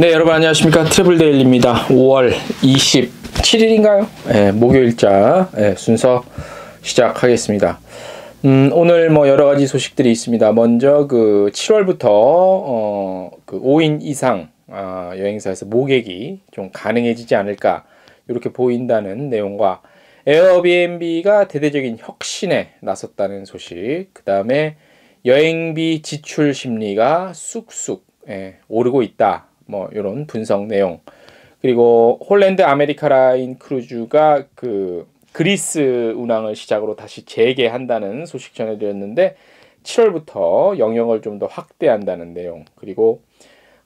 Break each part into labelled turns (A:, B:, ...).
A: 네, 여러분 안녕하십니까. 트래블 데일리입니다. 5월 27일인가요? 네, 예, 목요일자 네, 예, 순서 시작하겠습니다. 음, 오늘 뭐 여러 가지 소식들이 있습니다. 먼저 그 7월부터 어, 그 5인 이상 아, 여행사에서 모객이 좀 가능해지지 않을까 이렇게 보인다는 내용과 에어비앤비가 대대적인 혁신에 나섰다는 소식, 그 다음에 여행비 지출 심리가 쑥쑥 예, 오르고 있다. 뭐 이런 분석 내용 그리고 홀랜드 아메리카라인 크루즈가 그 그리스 운항을 시작으로 다시 재개한다는 소식 전해드렸는데 7월부터 영역을 좀 더 확대한다는 내용 그리고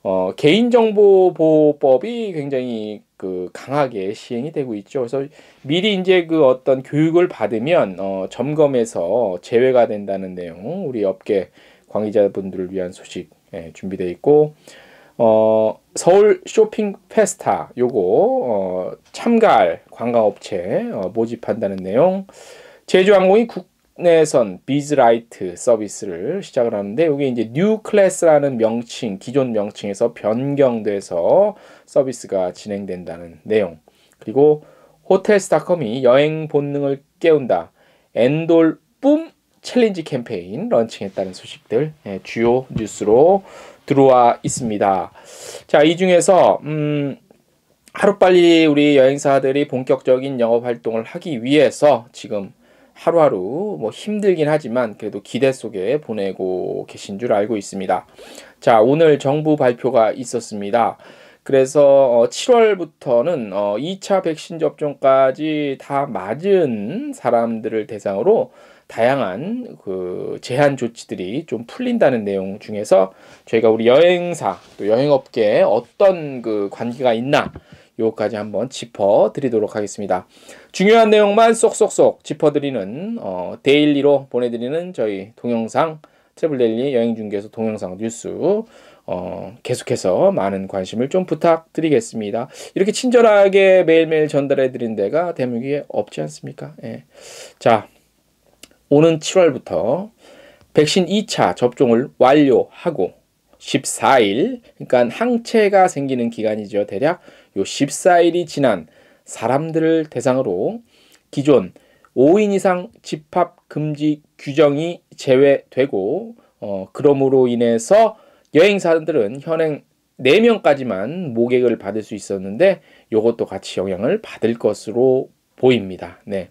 A: 어, 개인정보보호법이 굉장히 그 강하게 시행이 되고 있죠. 그래서 미리 이제 그 어떤 교육을 받으면 어, 점검에서 제외가 된다는 내용 우리 업계 관계자분들을 위한 소식 예, 준비되어 있고 어, 서울 쇼핑 페스타 요거 어, 참가할 관광업체 어, 모집한다는 내용 제주항공이 국내선 비즈라이트 서비스를 시작을 하는데 이게 이제 뉴 클래스라는 명칭 기존 명칭에서 변경돼서 서비스가 진행된다는 내용 그리고 호텔스닷컴이 여행 본능을 깨운다 엔돌 뿜 챌린지 캠페인 런칭했다는 소식들 예, 주요 뉴스로 들어와 있습니다. 자, 이 중에서 음, 하루빨리 우리 여행사들이 본격적인 영업 활동을 하기 위해서 지금 하루하루 뭐 힘들긴 하지만 그래도 기대 속에 보내고 계신 줄 알고 있습니다. 자, 오늘 정부 발표가 있었습니다. 그래서 7월부터는 어, 2차 어, 백신 접종까지 다 맞은 사람들을 대상으로 다양한 그 제한 조치들이 좀 풀린다는 내용 중에서 저희가 우리 여행사 또 여행업계에 어떤 그 관계가 있나 요까지 한번 짚어 드리도록 하겠습니다. 중요한 내용만 쏙쏙쏙 짚어 드리는 어, 데일리로 보내 드리는 저희 동영상 트래블 데일리 여행 중개소 동영상 뉴스 어, 계속해서 많은 관심을 좀 부탁드리겠습니다. 이렇게 친절하게 매일매일 전달해 드린 데가 대한민에 없지 않습니까? 예. 자, 오는 7월부터 백신 2차 접종을 완료하고 14일, 그러니까 항체가 생기는 기간이죠. 대략 요 14일이 지난 사람들을 대상으로 기존 5인 이상 집합 금지 규정이 제외되고 어, 그러므로 인해서 여행사들은 현행 4명까지만 모객을 받을 수 있었는데 이것도 같이 영향을 받을 것으로 보입니다. 네.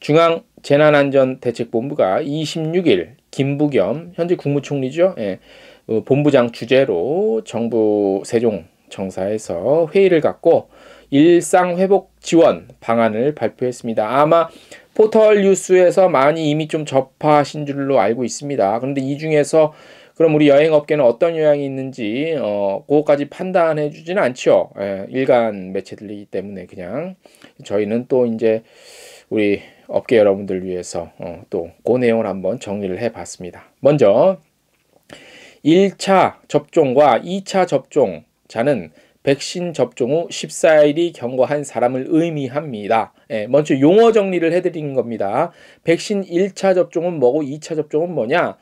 A: 중앙 재난안전대책본부가 26일 김부겸 현재 국무총리죠. 예, 어, 본부장 주재로 정부 세종 정사에서 회의를 갖고 일상 회복 지원 방안을 발표했습니다. 아마 포털 뉴스에서 많이 이미 좀 접하신 줄로 알고 있습니다. 그런데 이 중에서 그럼 우리 여행업계는 어떤 영향이 있는지 어, 그것까지 판단해 주지는 않죠. 예, 일간 매체들이기 때문에 그냥 저희는 또 이제 우리 업계 여러분들 위해서 어, 또그 내용을 한번 정리를 해봤습니다. 먼저 1차 접종과 2차 접종자는 백신 접종 후 14일이 경과한 사람을 의미합니다. 예, 먼저 용어 정리를 해드린 겁니다. 백신 1차 접종은 뭐고 2차 접종은 뭐냐?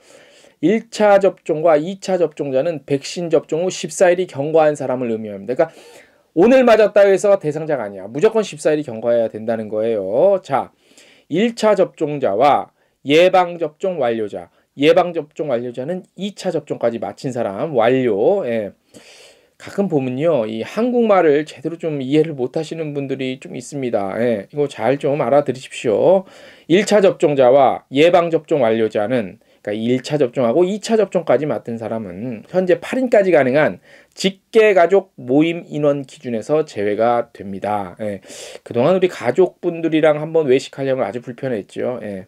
A: 1차 접종과 2차 접종자는 백신 접종 후 14일이 경과한 사람을 의미합니다. 그러니까 오늘 맞았다 해서 대상자가 아니야. 무조건 14일이 경과해야 된다는 거예요. 자, 1차 접종자와 예방 접종 완료자. 예방 접종 완료자는 2차 접종까지 마친 사람 완료. 예. 가끔 보면요. 이 한국말을 제대로 좀 이해를 못 하시는 분들이 좀 있습니다. 예. 이거 잘 좀 알아들으십시오. 1차 접종자와 예방 접종 완료자는 그러니까 1차 접종하고 2차 접종까지 맡은 사람은 현재 8인까지 가능한 직계 가족 모임 인원 기준에서 제외가 됩니다. 예. 그동안 우리 가족분들이랑 한번 외식하려면 아주 불편했죠. 예.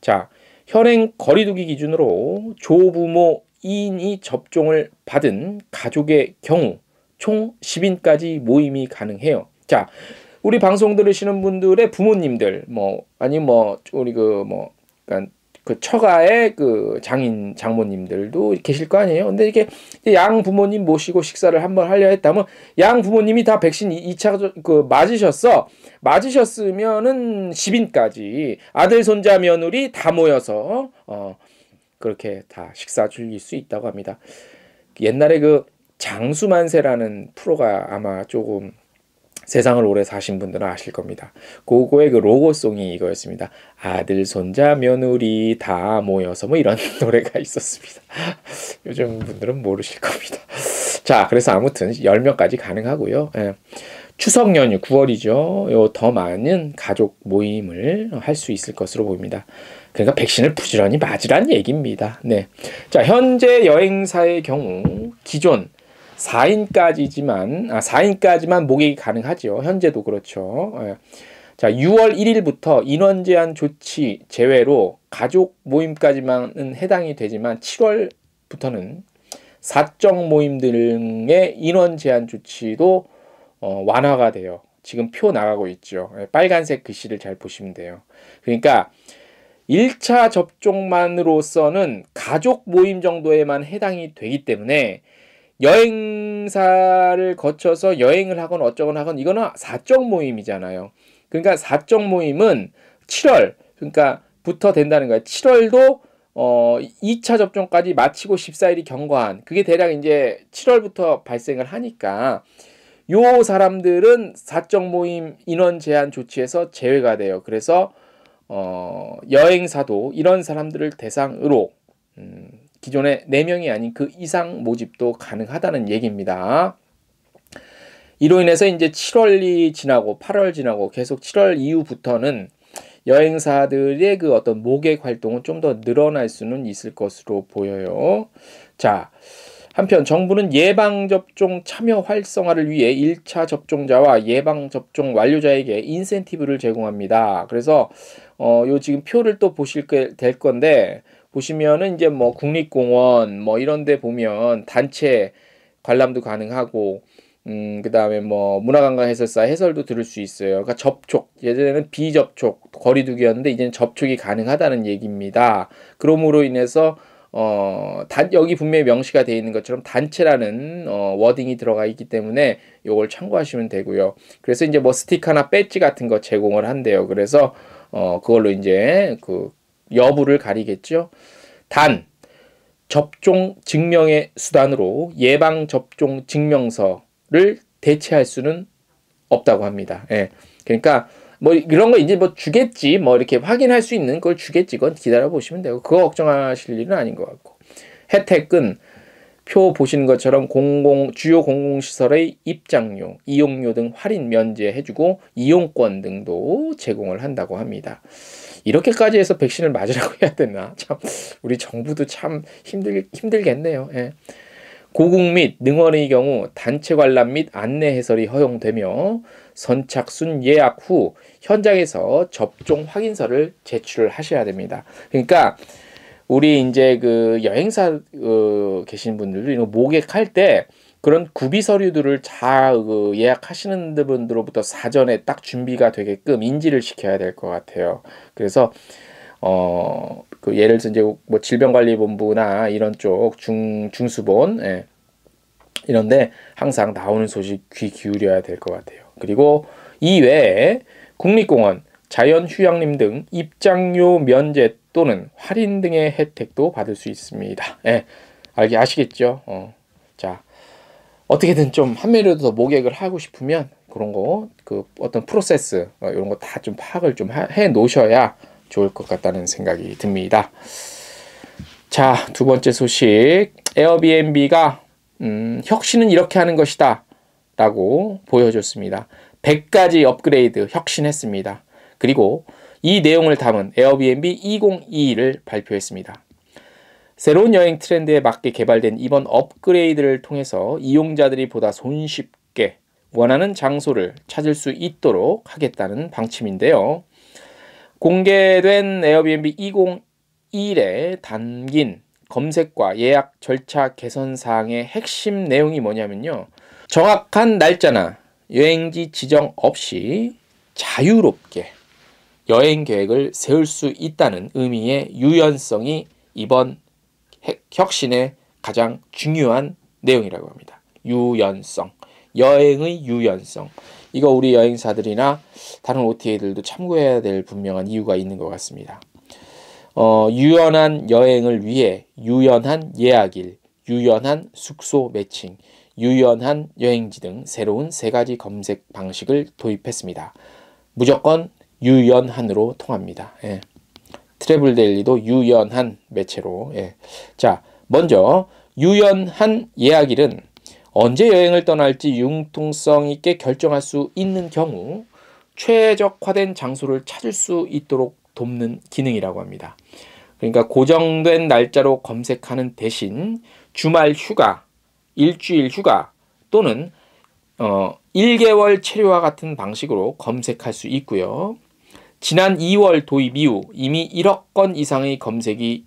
A: 자, 현행 거리두기 기준으로 조부모 2인이 접종을 받은 가족의 경우 총 10인까지 모임이 가능해요. 자, 우리 방송 들으시는 분들의 부모님들 뭐 아니 뭐 우리 그뭐 그러니까 그 처가의 그 장인 장모님들도 계실 거 아니에요. 근데 이게 양 부모님 모시고 식사를 한번 하려 했다면 양 부모님이 다 백신 2차 그 맞으셨어. 맞으셨으면은 시인까지 아들 손자 며느리 다 모여서 어 그렇게 다 식사 즐길 수 있다고 합니다. 옛날에 그 장수만세라는 프로가 아마 조금 세상을 오래 사신 분들은 아실 겁니다. 고고의 그 로고송이 이거였습니다. 아들, 손자, 며느리 다 모여서 뭐 이런 노래가 있었습니다. 요즘 분들은 모르실 겁니다. 자, 그래서 아무튼 10명까지 가능하고요. 예. 추석 연휴 9월이죠. 요더 많은 가족 모임을 할 수 있을 것으로 보입니다. 그러니까 백신을 부지런히 맞으란 얘기입니다. 네. 자, 현재 여행사의 경우 기존 4인까지지만 아, 4인까지만 목액이 가능하죠. 현재도 그렇죠. 예. 자, 6월 1일부터 인원 제한 조치 제외로 가족 모임까지만은 해당이 되지만 7월부터는 사적 모임 등의 인원 제한 조치도 어, 완화가 돼요. 지금 표 나가고 있죠. 예, 빨간색 글씨를 잘 보시면 돼요. 그러니까 1차 접종만으로서는 가족 모임 정도에만 해당이 되기 때문에 여행사를 거쳐서 여행을 하건 어쩌건 하건 이거는 사적 모임이잖아요. 그러니까 사적 모임은 7월 그러니까 부터 된다는 거예요. 7월도 어 2차 접종까지 마치고 14일이 경과한 그게 대략 이제 7월부터 발생을 하니까 요 사람들은 사적 모임 인원 제한 조치에서 제외가 돼요. 그래서 어 여행사도 이런 사람들을 대상으로 음, 기존의 4명이 아닌 그 이상 모집도 가능하다는 얘기입니다. 이로 인해서 이제 7월이 지나고 8월 지나고 계속 7월 이후부터는 여행사들의 그 어떤 목객 활동은 좀 더 늘어날 수는 있을 것으로 보여요. 자, 한편 정부는 예방접종 참여 활성화를 위해 1차 접종자와 예방접종 완료자에게 인센티브를 제공합니다. 그래서 어, 요 지금 표를 또 보실 게 될 건데 보시면은 이제 뭐 국립공원 뭐 이런 데 보면 단체 관람도 가능하고 음, 그 다음에 뭐, 문화관광 해설사 해설도 들을 수 있어요. 그러니까 접촉. 예전에는 비접촉, 거리두기였는데, 이제는 접촉이 가능하다는 얘기입니다. 그러므로 인해서, 어, 단, 여기 분명히 명시가 되어 있는 것처럼 단체라는, 어, 워딩이 들어가 있기 때문에 요걸 참고하시면 되고요. 그래서 이제 뭐스티커나 배지 같은 거 제공을 한대요. 그래서, 어, 그걸로 이제 그 여부를 가리겠죠. 단 접종 증명의 수단으로 예방 접종 증명서를 대체할 수는 없다고 합니다. 예. 그러니까 뭐 이런 거 이제 뭐 주겠지 뭐 이렇게 확인할 수 있는 걸 주겠지 건 기다려 보시면 되고 그거 걱정하실 일은 아닌 것 같고 혜택은 표 보시는 것처럼 공공 주요 공공시설의 입장료, 이용료 등 할인 면제해주고 이용권 등도 제공을 한다고 합니다. 이렇게까지 해서 백신을 맞으라고 해야 되나? 참 우리 정부도 참 힘들 힘들겠네요. 예. 고국 및 능원의 경우 단체 관람 및 안내 해설이 허용되며 선착순 예약 후 현장에서 접종 확인서를 제출을 하셔야 됩니다. 그러니까 우리 이제 그 여행사 어, 계신 분들도 이거 목격할 때 그런 구비 서류들을 잘그 예약하시는 분들로부터 사전에 딱 준비가 되게끔 인지를 시켜야 될 것 같아요. 그래서 어, 그 예를 들어 이제 뭐 질병관리본부나 이런 쪽 중 중수본 예. 이런데 항상 나오는 소식 귀 기울여야 될 것 같아요. 그리고 이외에 국립공원, 자연휴양림 등 입장료 면제 또는 할인 등의 혜택도 받을 수 있습니다. 예. 알게 아시겠죠? 어. 자. 어떻게든 좀 한매라도 더 목액을 하고 싶으면 그런 거 그 어떤 프로세스 어, 이런 거 다 좀 파악을 좀 해 놓으셔야 좋을 것 같다는 생각이 듭니다. 자, 두 번째 소식. 에어비앤비가 음, 혁신은 이렇게 하는 것이다 라고 보여줬습니다. 100가지 업그레이드 혁신했습니다. 그리고 이 내용을 담은 에어비앤비 2022를 발표했습니다. 새로운 여행 트렌드에 맞게 개발된 이번 업그레이드를 통해서 이용자들이 보다 손쉽게 원하는 장소를 찾을 수 있도록 하겠다는 방침인데요. 공개된 에어비앤비 2021에 담긴 검색과 예약 절차 개선 사항의 핵심 내용이 뭐냐면요. 정확한 날짜나 여행지 지정 없이 자유롭게 여행 계획을 세울 수 있다는 의미의 유연성이 이번 혁신의 가장 중요한 내용이라고 합니다. 유연성. 여행의 유연성. 이거 우리 여행사들이나 다른 OTA들도 참고해야 될 분명한 이유가 있는 것 같습니다. 어, 유연한 여행을 위해 유연한 예약일, 유연한 숙소 매칭, 유연한 여행지 등 새로운 세 가지 검색 방식을 도입했습니다. 무조건 유연한으로 통합니다. 예. 트래블 데일리도 유연한 매체로. 예. 자, 먼저 유연한 예약일은 언제 여행을 떠날지 융통성 있게 결정할 수 있는 경우 최적화된 장소를 찾을 수 있도록 돕는 기능이라고 합니다. 그러니까 고정된 날짜로 검색하는 대신 주말 휴가, 일주일 휴가 또는 어, 1개월 체류와 같은 방식으로 검색할 수 있고요. 지난 2월 도입 이후 이미 1억 건 이상의 검색이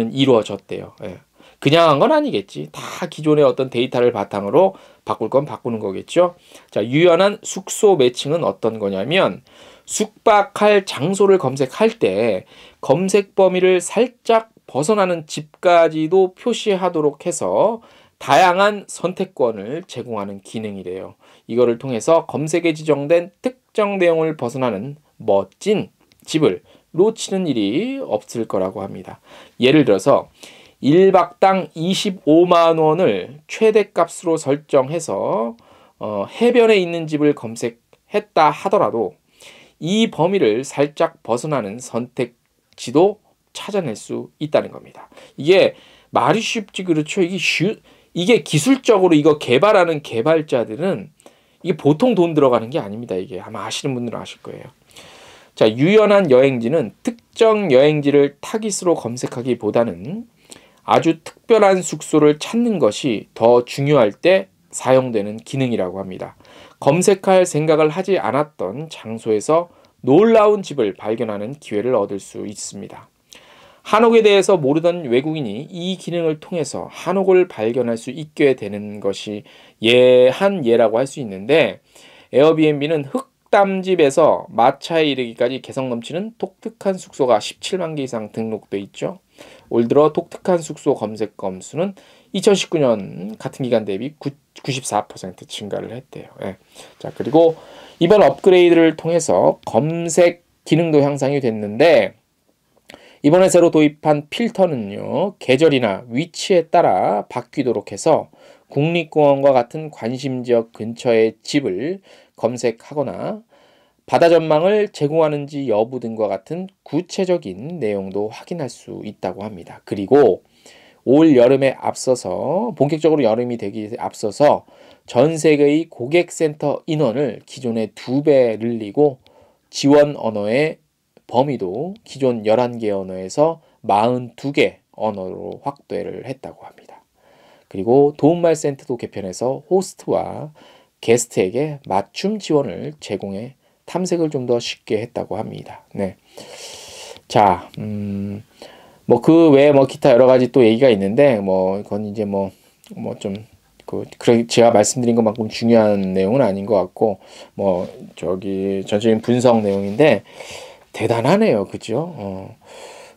A: 요거는 이루어졌대요. 예. 그냥 한 건 아니겠지. 다 기존의 어떤 데이터를 바탕으로 바꿀 건 바꾸는 거겠죠. 자, 유연한 숙소 매칭은 어떤 거냐면 숙박할 장소를 검색할 때 검색 범위를 살짝 벗어나는 집까지도 표시하도록 해서 다양한 선택권을 제공하는 기능이래요. 이거를 통해서 검색에 지정된 특정 내용을 벗어나는 멋진 집을 놓치는 일이 없을 거라고 합니다. 예를 들어서 1박당 25만 원을 최대값으로 설정해서 어, 해변에 있는 집을 검색했다 하더라도 이 범위를 살짝 벗어나는 선택지도 찾아낼 수 있다는 겁니다. 이게 말이 쉽지 그렇죠. 이게 쉬, 이게 기술적으로 이거 개발하는 개발자들은 이게 보통 돈 들어가는 게 아닙니다. 이게 아마 아시는 분들은 아실 거예요. 자, 유연한 여행지는 특정 여행지를 타깃으로 검색하기보다는 아주 특별한 숙소를 찾는 것이 더 중요할 때 사용되는 기능이라고 합니다. 검색할 생각을 하지 않았던 장소에서 놀라운 집을 발견하는 기회를 얻을 수 있습니다. 한옥에 대해서 모르던 외국인이 이 기능을 통해서 한옥을 발견할 수 있게 되는 것이 예한 예라고 할 수 있는데 에어비앤비는 흑 뚝담집에서 마차에 이르기까지 개성 넘치는 독특한 숙소가 17만 개 이상 등록돼 있죠. 올 들어 독특한 숙소 검색 건수는 2019년 같은 기간 대비 9, 94% 증가를 했대요. 예. 자 그리고 이번 업그레이드를 통해서 검색 기능도 향상이 됐는데 이번에 새로 도입한 필터는요 계절이나 위치에 따라 바뀌도록 해서 국립공원과 같은 관심 지역 근처의 집을 검색하거나 바다 전망을 제공하는지 여부 등과 같은 구체적인 내용도 확인할 수 있다고 합니다. 그리고 올 여름에 앞서서 본격적으로 여름이 되기 앞서서 전 세계의 고객센터 인원을 기존의 두 배 늘리고 지원 언어의 범위도 기존 11개 언어에서 42개 언어로 확대를 했다고 합니다. 그리고 도움말 센터도 개편해서 호스트와 게스트에게 맞춤 지원을 제공해 탐색을 좀 더 쉽게 했다고 합니다. 네. 자, 음, 뭐그 외에 뭐 기타 여러 가지 또 얘기가 있는데 뭐 그건 이제 뭐 뭐 좀 그, 그래, 제가 말씀드린 것만큼 중요한 내용은 아닌 것 같고, 뭐, 저기, 전체적인 분석 내용인데, 대단하네요. 그죠? 어.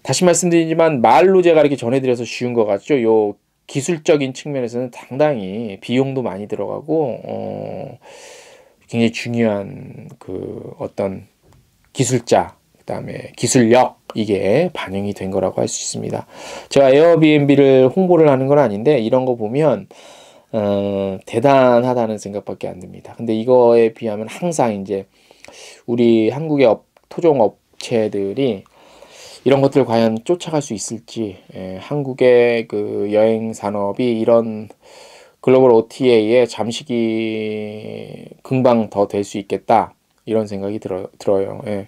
A: 다시 말씀드리지만 말로 제가 이렇게 전해드려서 쉬운 것 같죠. 요 기술적인 측면에서는 상당히 비용도 많이 들어가고 어, 굉장히 중요한 그 어떤 기술자 그다음에 기술력 이게 반영이 된 거라고 할 수 있습니다. 제가 에어비앤비를 홍보를 하는 건 아닌데 이런 거 보면 어, 대단하다는 생각밖에 안 듭니다. 근데 이거에 비하면 항상 이제 우리 한국의 업, 토종 업체들이 이런 것들 과연 쫓아갈 수 있을지 예, 한국의 그 여행 산업이 이런 글로벌 o t a 의 잠식이 금방 더 될 수 있겠다 이런 생각이 들어, 들어요. 예.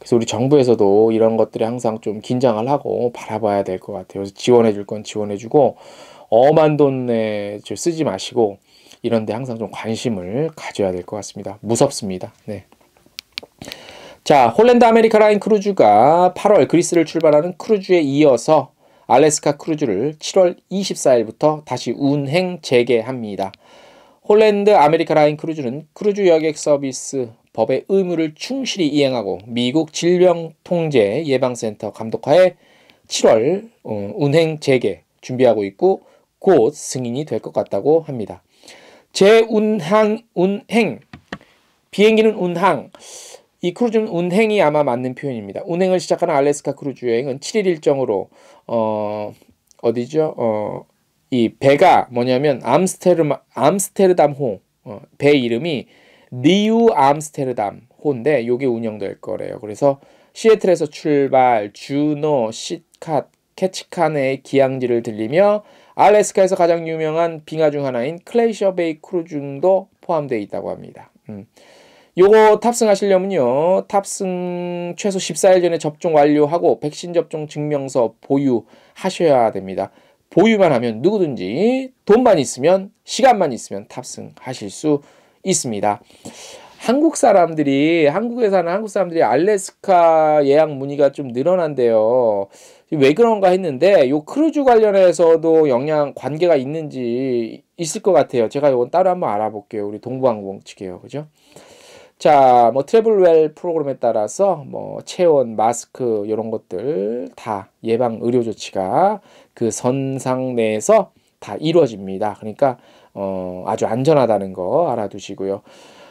A: 그래서 우리 정부에서도 이런 것들이 항상 좀 긴장을 하고 바라봐야 될 것 같아요. 그래서 지원해 줄 건 지원해 주고 엄한 돈에 쓰지 마시고 이런데 항상 좀 관심을 가져야 될 것 같습니다. 무섭습니다. 네. 자, 홀랜드 아메리카 라인 크루즈가 8월 그리스를 출발하는 크루즈에 이어서 알래스카 크루즈를 7월 24일부터 다시 운행 재개합니다. 홀랜드 아메리카 라인 크루즈는 크루즈 여객 서비스 법의 의무를 충실히 이행하고 미국 질병통제 예방센터 감독하에 7월 어, 운행 재개 준비하고 있고 곧 승인이 될 것 같다고 합니다. 재운항 운행 비행기는 운항 이 크루즈는 운행이 아마 맞는 표현입니다. 운행을 시작하는 알래스카 크루즈 여행은 7일 일정으로 어 어디죠? 어이 배가 뭐냐면 암스테르마 암스테르담호 어, 이름이 니우 암스테르담 호인데 요게 운영될 거래요. 그래서 시애틀에서 출발 주노 시캇 캐치칸의 기항지를 들리며 알래스카에서 가장 유명한 빙하 중 하나인 클레이셔 베이 크루즈도 포함되어 있다고 합니다. 음. 요거 탑승하시려면요. 탑승 최소 14일 전에 접종 완료하고 백신 접종 증명서 보유하셔야 됩니다. 보유만 하면 누구든지 돈만 있으면 시간만 있으면 탑승하실 수 있습니다. 한국 사람들이 한국에 사는 한국 사람들이 알래스카 예약 문의가 좀 늘어난대요. 왜 그런가 했는데 요 크루즈 관련해서도 영향 관계가 있는지 있을 것 같아요. 제가 이건 따로 한번 알아볼게요. 우리 동부항공 측에요. 그죠? 자, 뭐 트래블웰 프로그램에 따라서 뭐 체온, 마스크 이런 것들 다 예방 의료 조치가 그 선상 내에서 다 이루어집니다. 그러니까 어, 아주 안전하다는 거 알아두시고요.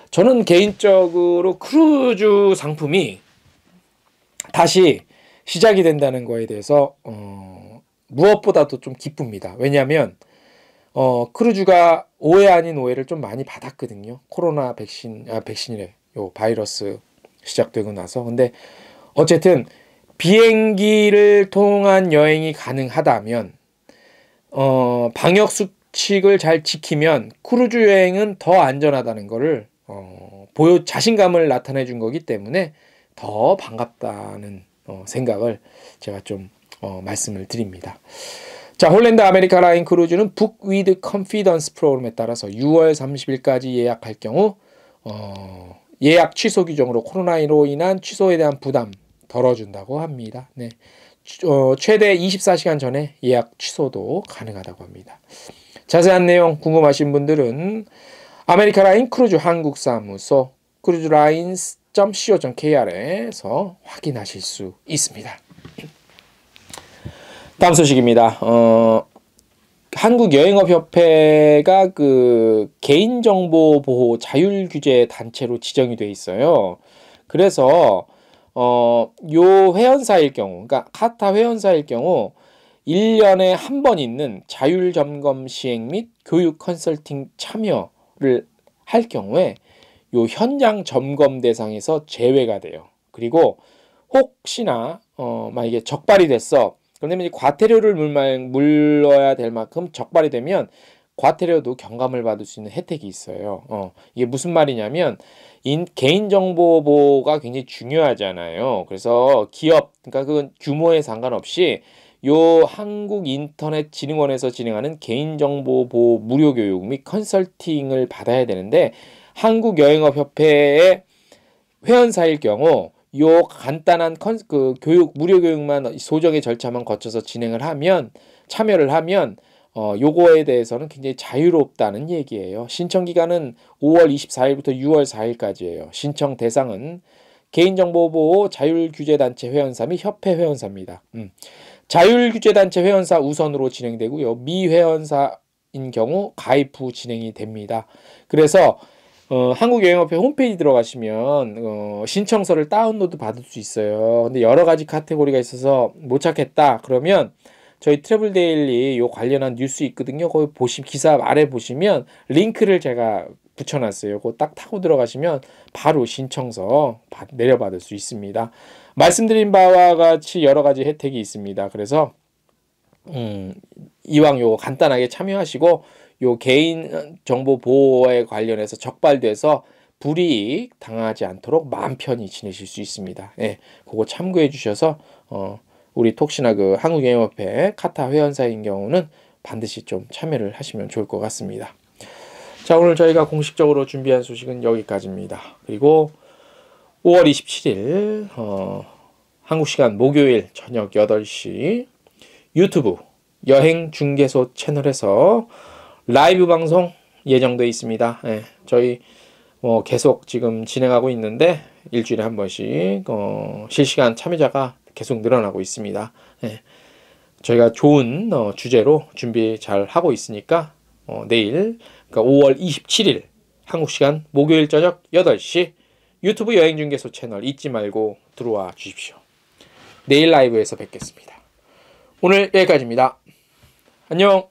A: 저는 개인적으로 크루즈 상품이 다시 시작이 된다는 거에 대해서 어, 무엇보다도 좀 기쁩니다. 왜냐하면 어, 크루즈가 오해 아닌 오해를 좀 많이 받았거든요. 코로나 백신, 아, 백신이래. 요 바이러스 시작되고 나서 근데 어쨌든 비행기를 통한 여행이 가능하다면 어 방역 수칙을 잘 지키면 크루즈 여행은 더 안전하다는 거를 어 보여 자신감을 나타내 준 거기 때문에 더 반갑다는 어, 생각을 제가 좀 어, 말씀을 드립니다. 자, 홀랜드 아메리카 라인 크루즈는 북위드 컨피던스 프로그램에 따라서 6월 30일까지 예약할 경우 어, 예약 취소 규정으로 코로나로 인한 취소에 대한 부담 덜어준다고 합니다. 네. 어, 최대 24시간 전에 예약 취소도 가능하다고 합니다. 자세한 내용 궁금하신 분들은 아메리카라인 크루즈 한국사무소 크루즈라인.co.kr에서 확인하실 수 있습니다. 다음 소식입니다. 어... 한국 여행업 협회가 그 개인정보 보호 자율 규제 단체로 지정이 돼 있어요. 그래서 어 요 회원사일 경우, 그러니까 카타 회원사일 경우 1년에 한 번 있는 자율 점검 시행 및 교육 컨설팅 참여를 할 경우에 요 현장 점검 대상에서 제외가 돼요. 그리고 혹시나 어 만약에 적발이 됐어. 그러면 이 과태료를 물만, 물러야 될 만큼 적발이 되면 과태료도 경감을 받을 수 있는 혜택이 있어요. 어, 이게 무슨 말이냐면 인, 개인정보 보호가 굉장히 중요하잖아요. 그래서 기업, 그러니까 그건 규모에 상관없이 요 한국인터넷진흥원에서 진행하는 개인정보 보호 무료 교육 및 컨설팅을 받아야 되는데 한국여행업협회의 회원사일 경우 요 간단한 컨, 그 교육 무료 교육만 소정의 절차만 거쳐서 진행을 하면 참여를 하면 어, 요거에 대해서는 굉장히 자유롭다는 얘기예요. 신청 기간은 5월 24일부터 6월 4일까지예요. 신청 대상은 개인정보보호 자율규제단체 회원사 및 협회 회원사입니다. 음. 자율규제단체 회원사 우선으로 진행되고요. 미회원사인 경우 가입 후 진행이 됩니다. 그래서 어, 한국여행협회 홈페이지 들어가시면 어, 신청서를 다운로드 받을 수 있어요. 근데 여러 가지 카테고리가 있어서 못 찾겠다. 그러면 저희 트래블 데일리 요 관련한 뉴스 있거든요. 거기 보시 기사 아래 보시면 링크를 제가 붙여놨어요. 그거 딱 타고 들어가시면 바로 신청서 받, 내려받을 수 있습니다. 말씀드린 바와 같이 여러 가지 혜택이 있습니다. 그래서 음, 이왕 요 간단하게 참여하시고 요 개인 정보 보호에 관련해서 적발돼서 불이익 당하지 않도록 마음 편히 지내실 수 있습니다. 예, 그거 참고해 주셔서 어, 우리 톡시나 그 한국영협회 카타 회원사인 경우는 반드시 좀 참여를 하시면 좋을 것 같습니다. 자, 오늘 저희가 공식적으로 준비한 소식은 여기까지입니다. 그리고 5월 27일 어, 한국 시간 목요일 저녁 8시 유튜브 여행 중개소 채널에서 라이브 방송 예정돼 있습니다. 예, 저희 뭐 계속 지금 진행하고 있는데 일주일에 한 번씩 어, 실시간 참여자가 계속 늘어나고 있습니다. 예, 저희가 좋은 어, 주제로 준비 잘 하고 있으니까 어, 내일 그러니까 5월 27일 한국 시간 목요일 저녁 8시 유튜브 여행 중개소 채널 잊지 말고 들어와 주십시오. 내일 라이브에서 뵙겠습니다. 오늘 여기까지입니다. 안녕!